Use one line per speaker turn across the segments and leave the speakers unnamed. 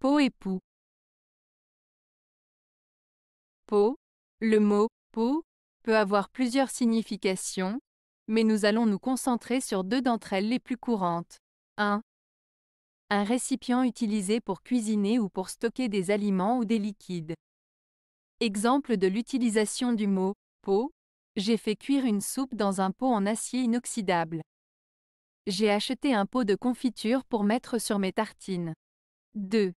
Pot poux.
Pot, le mot pot peut avoir plusieurs significations, mais nous allons nous concentrer sur deux d'entre elles les plus courantes. 1. Un récipient utilisé pour cuisiner ou pour stocker des aliments ou des liquides. Exemple de l'utilisation du mot pot, j'ai fait cuire une soupe dans un pot en acier inoxydable. J'ai acheté un pot de confiture pour mettre sur mes tartines. 2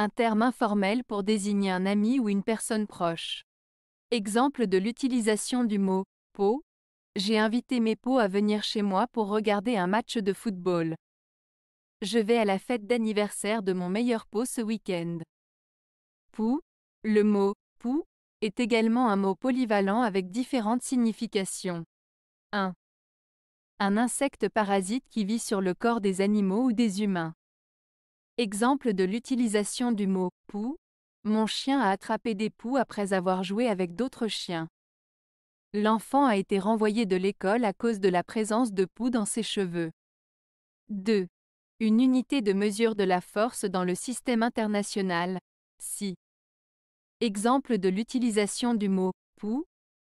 un terme informel pour désigner un ami ou une personne proche. Exemple de l'utilisation du mot peau ». J'ai invité mes peaux à venir chez moi pour regarder un match de football. Je vais à la fête d'anniversaire de mon meilleur peau ce week-end. Pou, le mot pou est également un mot polyvalent avec différentes significations. 1. Un insecte parasite qui vit sur le corps des animaux ou des humains. Exemple de l'utilisation du mot pou. Mon chien a attrapé des poux après avoir joué avec d'autres chiens. L'enfant a été renvoyé de l'école à cause de la présence de poux dans ses cheveux. 2. Une unité de mesure de la force dans le système international. Si. Exemple de l'utilisation du mot pou.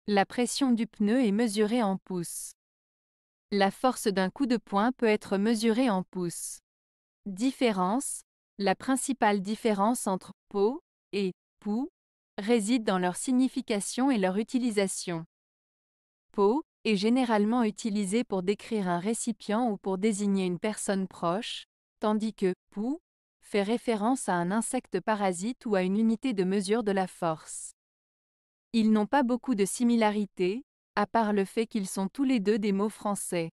La pression du pneu est mesurée en pouces. La force d'un coup de poing peut être mesurée en pouces. Différence La principale différence entre po et pou réside dans leur signification et leur utilisation. Po est généralement utilisé pour décrire un récipient ou pour désigner une personne proche, tandis que pou fait référence à un insecte parasite ou à une unité de mesure de la force. Ils n'ont pas beaucoup de similarités, à part le fait qu'ils sont tous les deux des mots français.